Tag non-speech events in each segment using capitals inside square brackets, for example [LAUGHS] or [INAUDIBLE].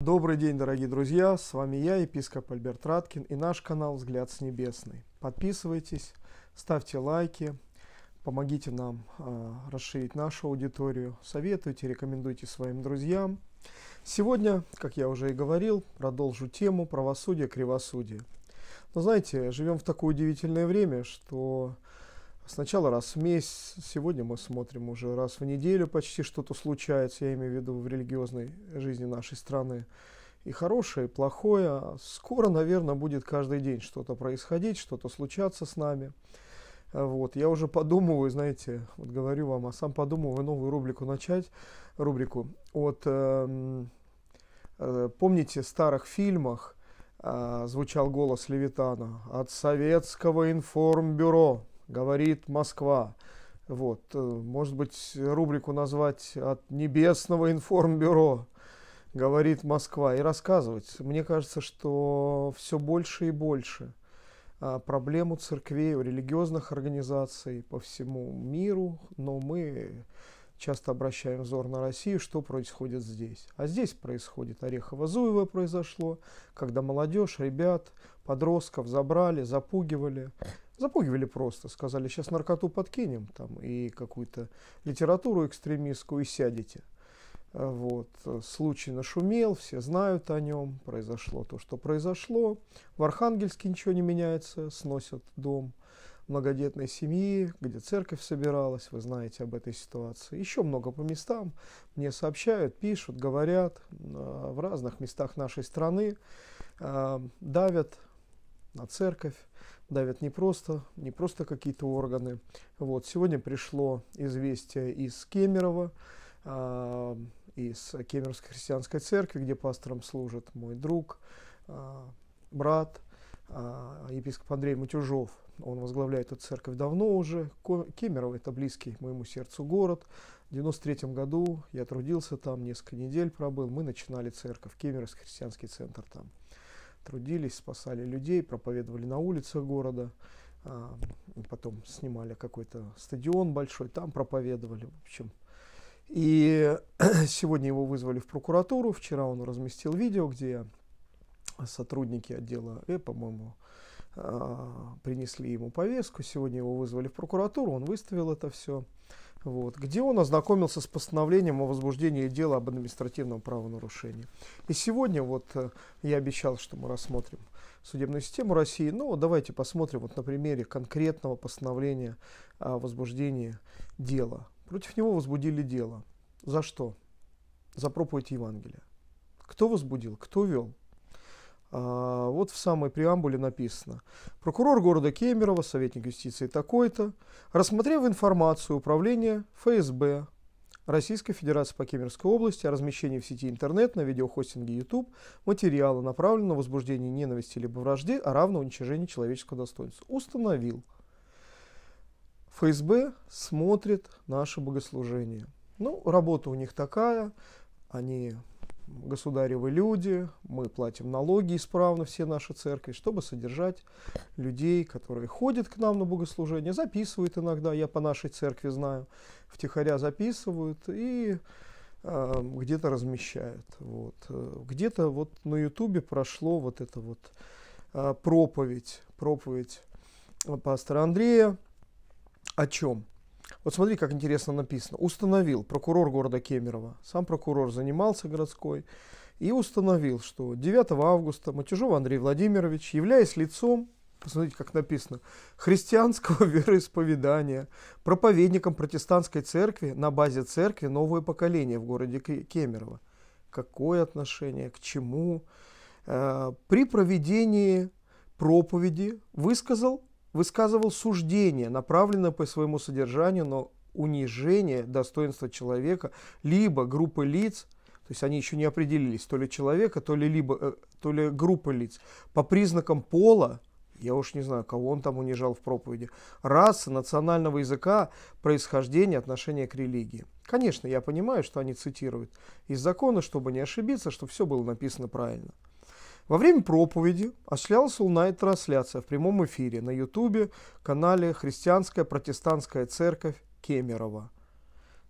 Добрый день, дорогие друзья! С вами я, епископ Альберт Раткин и наш канал «Взгляд с небесный». Подписывайтесь, ставьте лайки, помогите нам э, расширить нашу аудиторию, советуйте, рекомендуйте своим друзьям. Сегодня, как я уже и говорил, продолжу тему правосудия-кривосудия. Но знаете, живем в такое удивительное время, что Сначала раз в месяц, сегодня мы смотрим уже раз в неделю почти что-то случается, я имею в виду в религиозной жизни нашей страны. И хорошее, и плохое. Скоро, наверное, будет каждый день что-то происходить, что-то случаться с нами. Вот, я уже подумываю, знаете, вот говорю вам, а сам подумываю новую рубрику начать, рубрику Вот эм, э, помните, в старых фильмах э, звучал голос Левитана от советского информбюро говорит Москва. Вот, э, может быть, рубрику назвать от Небесного информбюро, говорит Москва, и рассказывать. Мне кажется, что все больше и больше а, проблему церквей, религиозных организаций по всему миру, но мы часто обращаем взор на Россию, что происходит здесь. А здесь происходит Орехово-Зуево произошло, когда молодежь, ребят, подростков забрали, запугивали, Запугивали просто, сказали, сейчас наркоту подкинем, там, и какую-то литературу экстремистскую, и сядете. Э, вот. Э, случай нашумел, все знают о нем, произошло то, что произошло. В Архангельске ничего не меняется, сносят дом многодетной семьи, где церковь собиралась, вы знаете об этой ситуации. Еще много по местам мне сообщают, пишут, говорят э, в разных местах нашей страны, давят на церковь, давят не просто, не просто какие-то органы. Вот, сегодня пришло известие из Кемерово, э, из Кемеровской христианской церкви, где пастором служит мой друг, э, брат, э, епископ Андрей Матюжов. Он возглавляет эту церковь давно уже. Кемерово – это близкий моему сердцу город. В 93 году я трудился там, несколько недель пробыл. Мы начинали церковь, Кемеровский христианский центр там трудились, спасали людей, проповедовали на улицах города, а, потом снимали какой-то стадион большой, там проповедовали, в общем. И [CLEARS THROAT] сегодня его вызвали в прокуратуру, вчера он разместил видео, где сотрудники отдела Э, по-моему, а, принесли ему повестку, сегодня его вызвали в прокуратуру, он выставил это все вот, где он ознакомился с постановлением о возбуждении дела об административном правонарушении. И сегодня вот э, я обещал, что мы рассмотрим судебную систему России, но ну, давайте посмотрим вот на примере конкретного постановления о возбуждении дела. Против него возбудили дело. За что? За проповедь Евангелия. Кто возбудил? Кто вел? А, вот в самой преамбуле написано. Прокурор города Кемерово, советник юстиции такой-то, рассмотрев информацию управления ФСБ Российской Федерации по Кемеровской области о размещении в сети интернет на видеохостинге YouTube материала, направленного на возбуждение ненависти либо вражды, а равно уничтожение человеческого достоинства. Установил. ФСБ смотрит наше богослужение. Ну, работа у них такая, они государевы люди, мы платим налоги исправно все наши церкви, чтобы содержать людей, которые ходят к нам на богослужение, записывают иногда, я по нашей церкви знаю, втихаря записывают и э, где-то размещают. Вот. Э, где-то вот на ютубе прошло вот это вот э, проповедь, проповедь э, пастора Андрея. О чем? Вот смотри, как интересно написано. Установил прокурор города Кемерово. Сам прокурор занимался городской и установил, что 9 августа Матюжов Андрей Владимирович, являясь лицом, посмотрите, как написано, христианского [LAUGHS] вероисповедания, проповедником протестантской церкви на базе церкви «Новое поколение» в городе Кемерово. Какое отношение, к чему? Э, при проведении проповеди высказал высказывал суждение, направленное по своему содержанию но унижение достоинства человека, либо группы лиц, то есть они еще не определились, то ли человека, то ли, либо, э, то ли группы лиц, по признакам пола, я уж не знаю, кого он там унижал в проповеди, расы, национального языка, происхождения, отношения к религии. Конечно, я понимаю, что они цитируют из закона, чтобы не ошибиться, чтобы все было написано правильно. Во время проповеди осуществлялась лунная трансляция в прямом эфире на ютубе канале «Христианская протестантская церковь Кемерово».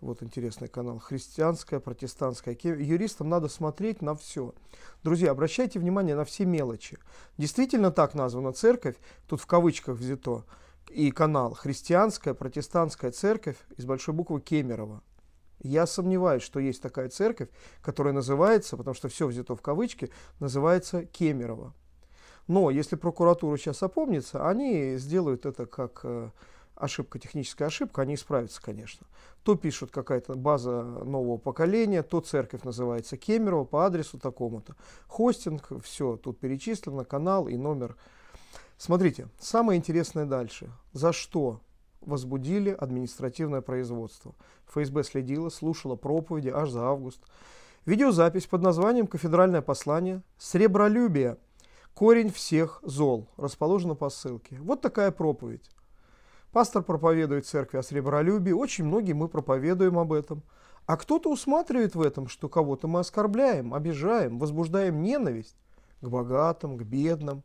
Вот интересный канал «Христианская протестантская Юристам надо смотреть на все. Друзья, обращайте внимание на все мелочи. Действительно так названа церковь, тут в кавычках взято, и канал «Христианская протестантская церковь» из большой буквы Кемерово. Я сомневаюсь, что есть такая церковь, которая называется, потому что все взято в кавычки, называется Кемерово. Но если прокуратура сейчас опомнится, они сделают это как э, ошибка, техническая ошибка, они исправятся, конечно. То пишут какая-то база нового поколения, то церковь называется Кемерово по адресу такому-то. Хостинг, все тут перечислено, канал и номер. Смотрите, самое интересное дальше. За что возбудили административное производство. ФСБ следила, слушала проповеди аж за август. Видеозапись под названием «Кафедральное послание. Сребролюбие. Корень всех зол» расположена по ссылке. Вот такая проповедь. Пастор проповедует церкви о сребролюбии, очень многие мы проповедуем об этом. А кто-то усматривает в этом, что кого-то мы оскорбляем, обижаем, возбуждаем ненависть к богатым, к бедным,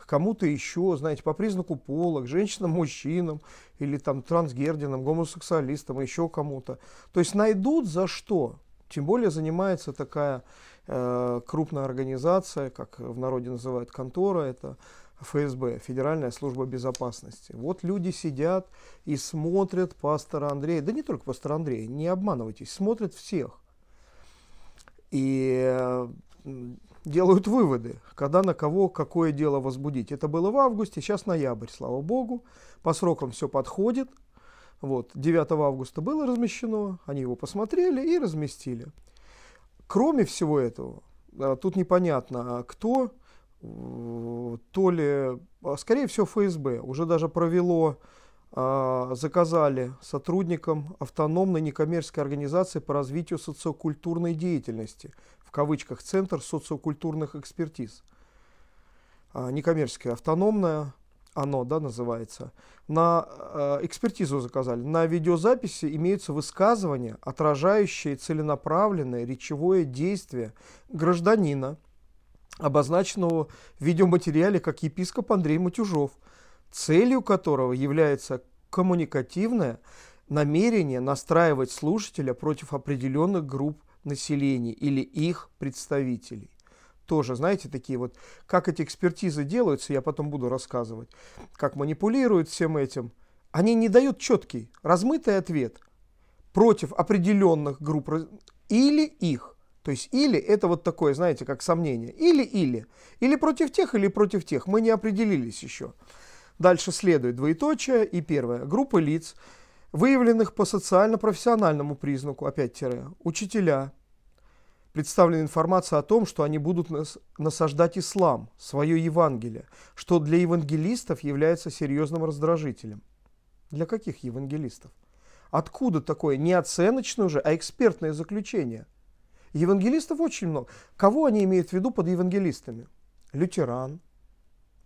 к кому-то еще, знаете, по признаку пола, к женщинам, мужчинам, или там трансгердинам, гомосексуалистам, еще кому-то. То есть найдут за что. Тем более занимается такая э, крупная организация, как в народе называют контора, это ФСБ, Федеральная служба безопасности. Вот люди сидят и смотрят пастора Андрея, да не только пастора Андрея, не обманывайтесь, смотрят всех. И э, делают выводы, когда на кого какое дело возбудить. Это было в августе, сейчас ноябрь, слава богу. По срокам все подходит. Вот, 9 августа было размещено, они его посмотрели и разместили. Кроме всего этого, а, тут непонятно, а кто, то ли, а, скорее всего, ФСБ уже даже провело а, заказали сотрудникам автономной некоммерческой организации по развитию социокультурной деятельности, в кавычках Центр социокультурных экспертиз. А, Некоммерческая автономная, оно да, называется, на а, экспертизу заказали. На видеозаписи имеются высказывания, отражающие целенаправленное речевое действие гражданина, обозначенного в видеоматериале как епископ Андрей Матюжов – целью которого является коммуникативное намерение настраивать слушателя против определенных групп населения или их представителей. Тоже, знаете, такие вот, как эти экспертизы делаются, я потом буду рассказывать, как манипулируют всем этим. Они не дают четкий, размытый ответ против определенных групп или их. То есть или это вот такое, знаете, как сомнение. Или-или. Или против тех, или против тех. Мы не определились еще. Дальше следует двоеточие и первое. Группы лиц, выявленных по социально-профессиональному признаку, опять тире, учителя. Представлена информация о том, что они будут насаждать ислам, свое Евангелие, что для евангелистов является серьезным раздражителем. Для каких евангелистов? Откуда такое неоценочное уже, а экспертное заключение? Евангелистов очень много. Кого они имеют в виду под евангелистами? Лютеран,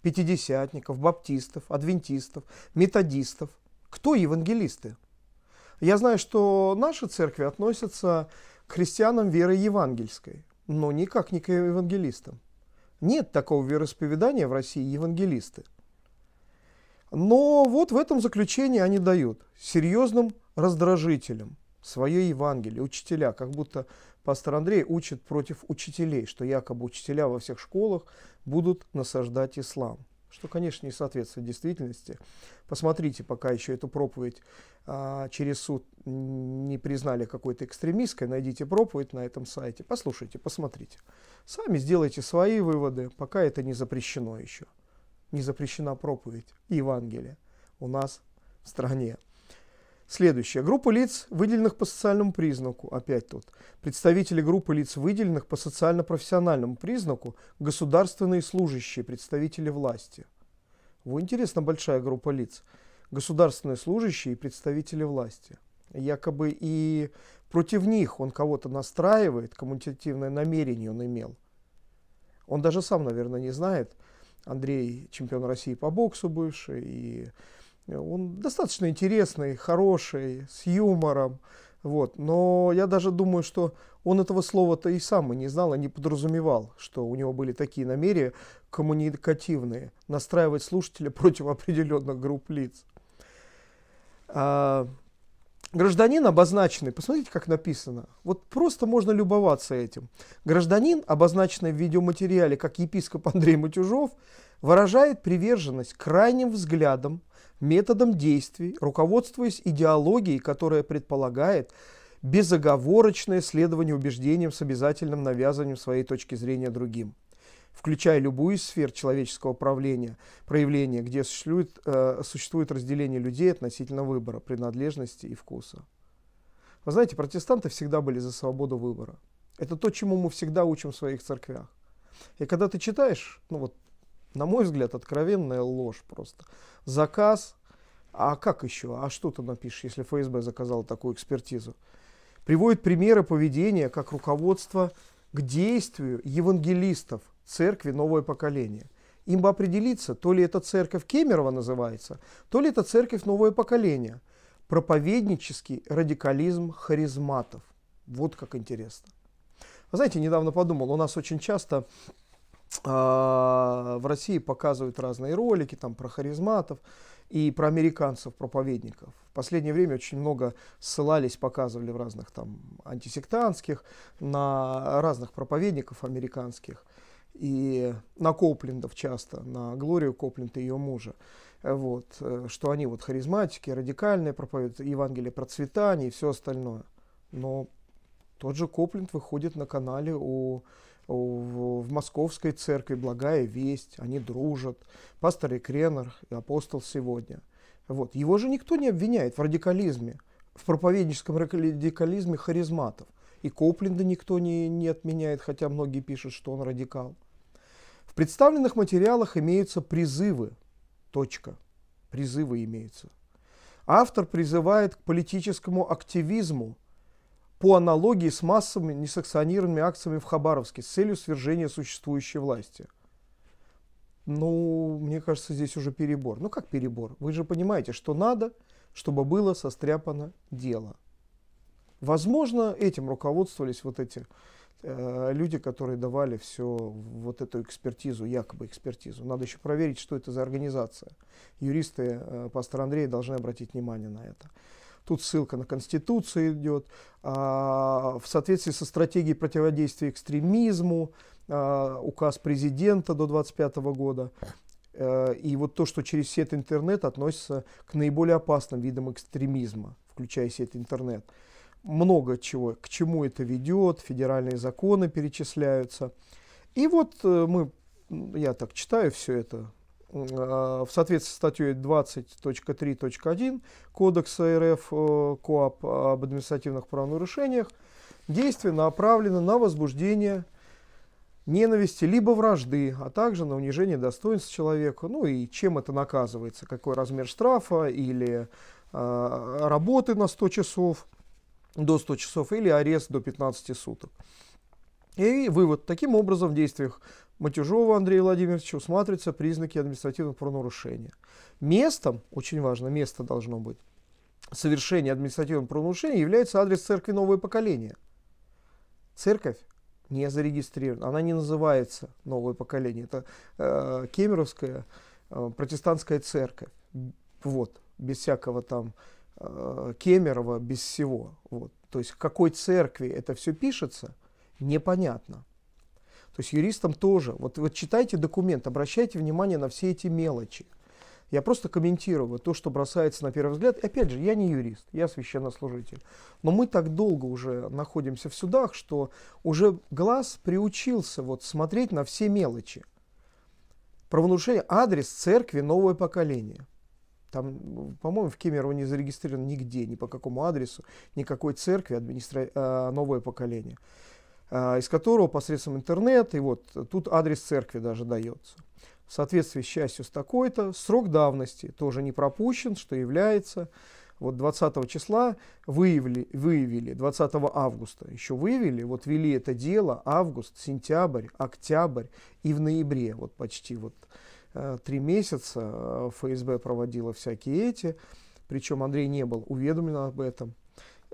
пятидесятников, баптистов, адвентистов, методистов. Кто евангелисты? Я знаю, что наши церкви относятся к христианам веры евангельской, но никак не к евангелистам. Нет такого вероисповедания в России евангелисты. Но вот в этом заключении они дают серьезным раздражителям свое Евангелие. Учителя, как будто пастор Андрей учит против учителей, что якобы учителя во всех школах будут насаждать ислам что, конечно, не соответствует действительности. Посмотрите, пока еще эту проповедь а, через суд не признали какой-то экстремистской, найдите проповедь на этом сайте, послушайте, посмотрите. Сами сделайте свои выводы, пока это не запрещено еще. Не запрещена проповедь Евангелия у нас в стране. Следующая группа лиц, выделенных по социальному признаку, опять тут. Представители группы лиц, выделенных по социально-профессиональному признаку, государственные служащие, представители власти. Вот интересно, большая группа лиц. Государственные служащие и представители власти. Якобы и против них он кого-то настраивает, коммуникативное намерение он имел. Он даже сам, наверное, не знает. Андрей чемпион России по боксу бывший, и Э, он достаточно интересный, хороший, с юмором. Вот. Но я даже думаю, что он этого слова-то и сам и не знал, и не подразумевал, что у него были такие намерения коммуникативные, настраивать слушателя [LAUGHS] против определенных групп лиц. А, гражданин обозначенный, посмотрите, как написано, вот просто можно любоваться этим. Гражданин, обозначенный в видеоматериале как епископ Андрей Матюжов, выражает приверженность крайним взглядам – методом действий, руководствуясь идеологией, которая предполагает безоговорочное следование убеждениям с обязательным навязыванием своей точки зрения другим включая любую из сфер человеческого правления, проявления, где существует, э, существует разделение людей относительно выбора, принадлежности и вкуса. Вы знаете, протестанты всегда были за свободу выбора. Это то, чему мы всегда учим в своих церквях. И когда ты читаешь, ну вот на мой взгляд, откровенная ложь просто. Заказ, а как еще? А что ты напишешь, если ФСБ заказал такую экспертизу? Приводит примеры поведения как руководство к действию евангелистов церкви «Новое поколение». Им бы определиться, то ли это церковь Кемерова называется, то ли это церковь «Новое поколение». Проповеднический радикализм харизматов. Вот как интересно. Вы знаете, недавно подумал, у нас очень часто а, в России показывают разные ролики там про харизматов и про американцев, проповедников. В последнее время очень много ссылались, показывали в разных там антисектантских, на разных проповедников американских и на Коплиндов часто, на Глорию Копленд и ее мужа. Вот, э, что они вот харизматики, радикальные проповедуют, Евангелие процветания и все остальное. Но тот же Копленд выходит на канале у в Московской церкви «Благая весть», они дружат, пастор Экренер и апостол сегодня. Вот. Его же никто не обвиняет в радикализме, в проповедническом радикализме харизматов. И Копленда никто не, не отменяет, хотя многие пишут, что он радикал. В представленных материалах имеются призывы. Точка. Призывы имеются. Автор призывает к политическому активизму по аналогии с массовыми несанкционированными акциями в Хабаровске с целью свержения существующей власти. Ну, мне кажется, здесь уже перебор. Ну как перебор? Вы же понимаете, что надо, чтобы было состряпано дело. Возможно, этим руководствовались вот эти э, люди, которые давали все вот эту экспертизу, якобы экспертизу. Надо еще проверить, что это за организация. Юристы э, пастор Андрея должны обратить внимание на это. Тут ссылка на Конституцию идет. А, в соответствии со стратегией противодействия экстремизму, а, указ президента до 2025 года. Э, и вот то, что через сеть интернет относится к наиболее опасным видам экстремизма, включая сеть интернет. Много чего, к чему это ведет, федеральные законы перечисляются. И вот э, мы, я так читаю все это, а, в соответствии с статьей 20.3.1 Кодекса РФ э, КОАП об административных правонарушениях действия направлены на возбуждение ненависти либо вражды, а также на унижение достоинства человека, ну и чем это наказывается, какой размер штрафа или э, работы на 100 часов, до 100 часов или арест до 15 суток. И вывод. Таким образом, в действиях Матюжова Андрея Владимировича усматриваются признаки административного правонарушения. Местом, очень важно, место должно быть, совершения административного правонарушения является адрес церкви «Новое поколение». Церковь не зарегистрирована, она не называется «Новое поколение». Это э, Кемеровская э, протестантская церковь, вот, без всякого там э, Кемерова, без всего. Вот. То есть в какой церкви это все пишется, непонятно. То есть юристам тоже. Вот, вот читайте документ, обращайте внимание на все эти мелочи. Я просто комментирую то, что бросается на первый взгляд. И опять же, я не юрист, я священнослужитель. Но мы так долго уже находимся в судах, что уже глаз приучился вот смотреть на все мелочи. Правонарушение, адрес церкви новое поколение. Там, по-моему, в Кемерово не зарегистрировано нигде, ни по какому адресу, никакой церкви администра... Э, новое поколение. Э, из которого посредством интернета, и вот тут адрес церкви даже дается. В соответствии с частью с такой-то, срок давности тоже не пропущен, что является вот 20 числа выявили, выявили, 20 августа еще выявили, вот вели это дело август, сентябрь, октябрь и в ноябре, вот почти вот э, три месяца э, ФСБ проводила всякие эти, причем Андрей не был уведомлен об этом.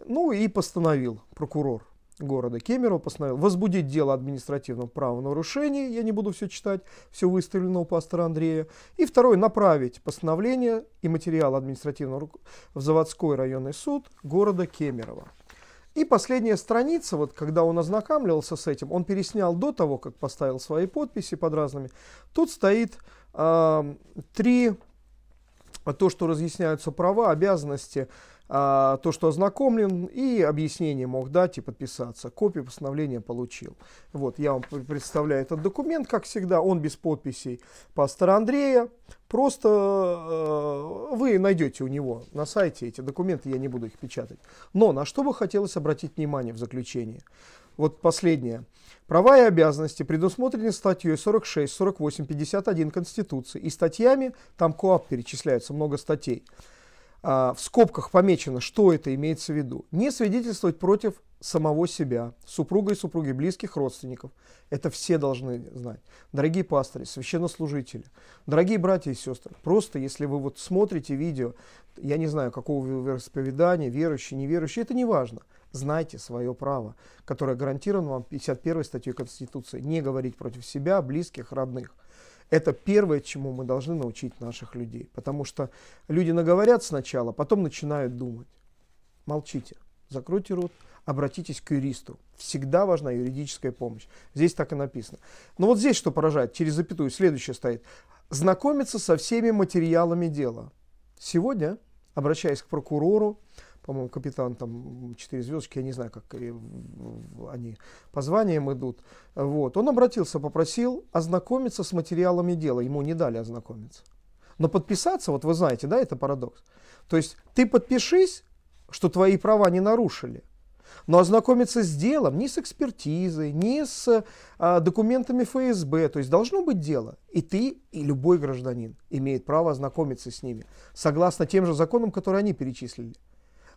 Ну и постановил прокурор города Кемерово постановил возбудить дело административного правонарушения, я не буду все читать, все выставлено у пастора Андрея, и второе, направить постановление и материал административного в заводской районный суд города Кемерово. И последняя страница, вот когда он ознакомливался с этим, он переснял до того, как поставил свои подписи под разными, тут стоит э, три то, что разъясняются права, обязанности, а, то, что ознакомлен, и объяснение мог дать и подписаться. Копию постановления получил. Вот, я вам представляю этот документ, как всегда, он без подписей пастора Андрея. Просто э, вы найдете у него на сайте эти документы, я не буду их печатать. Но на что бы хотелось обратить внимание в заключение – вот последнее. Права и обязанности предусмотрены статьей 46, 48, 51 Конституции и статьями, там КОАП перечисляется, много статей. А, в скобках помечено, что это имеется в виду. Не свидетельствовать против самого себя, супруга и супруги близких родственников. Это все должны знать. Дорогие пастыри, священнослужители, дорогие братья и сестры, просто если вы вот смотрите видео, я не знаю, какого вы вероисповедания, верующий, неверующий, это не важно. Знайте свое право, которое гарантировано вам 51 статьей Конституции. Не говорить против себя, близких, родных. Это первое, чему мы должны научить наших людей. Потому что люди наговорят сначала, потом начинают думать. Молчите закройте рот, обратитесь к юристу. Всегда важна юридическая помощь. Здесь так и написано. Но вот здесь что поражает, через запятую, следующее стоит. Знакомиться со всеми материалами дела. Сегодня, обращаясь к прокурору, по-моему, капитан там 4 звездочки, я не знаю, как э, они по званиям идут. Вот. Он обратился, попросил ознакомиться с материалами дела. Ему не дали ознакомиться. Но подписаться, вот вы знаете, да, это парадокс. То есть ты подпишись, что твои права не нарушили. Но ознакомиться с делом, ни с экспертизой, ни с а, документами ФСБ, то есть должно быть дело. И ты, и любой гражданин имеет право ознакомиться с ними, согласно тем же законам, которые они перечислили.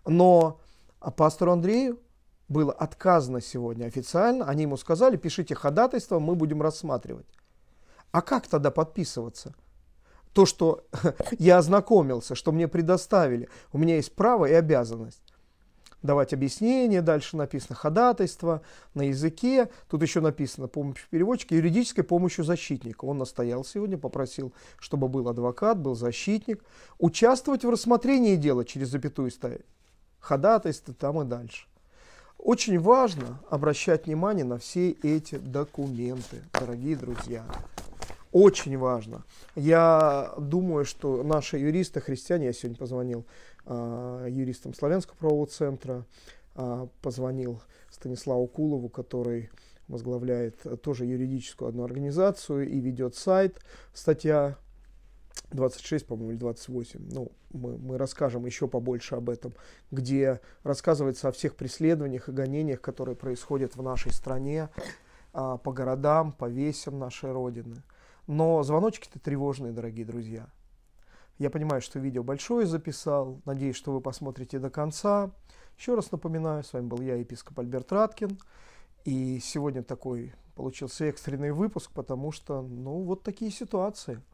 Но а пастору Андрею было отказано сегодня официально, они ему сказали, пишите ходатайство, мы будем рассматривать. А как тогда подписываться? то, что [LAUGHS] я ознакомился, что мне предоставили. У меня есть право и обязанность давать объяснение, дальше написано ходатайство на языке, тут еще написано помощь переводчика, юридической помощью защитника. Он настоял сегодня, попросил, чтобы был адвокат, был защитник, участвовать в рассмотрении дела через запятую ставить, ходатайство там и дальше. Очень важно обращать внимание на все эти документы, дорогие друзья. Очень важно. Я думаю, что наши юристы, христиане, я сегодня позвонил э, юристам Славянского правового центра, э, позвонил Станиславу Кулову, который возглавляет тоже юридическую одну организацию и ведет сайт, статья 26, по-моему, или 28. Ну, мы, мы расскажем еще побольше об этом, где рассказывается о всех преследованиях и гонениях, которые происходят в нашей стране, а, по городам, по весям нашей Родины. Но звоночки-то тревожные, дорогие друзья. Я понимаю, что видео большое записал. Надеюсь, что вы посмотрите до конца. Еще раз напоминаю, с вами был я, епископ Альберт Раткин. И сегодня такой получился экстренный выпуск, потому что, ну, вот такие ситуации –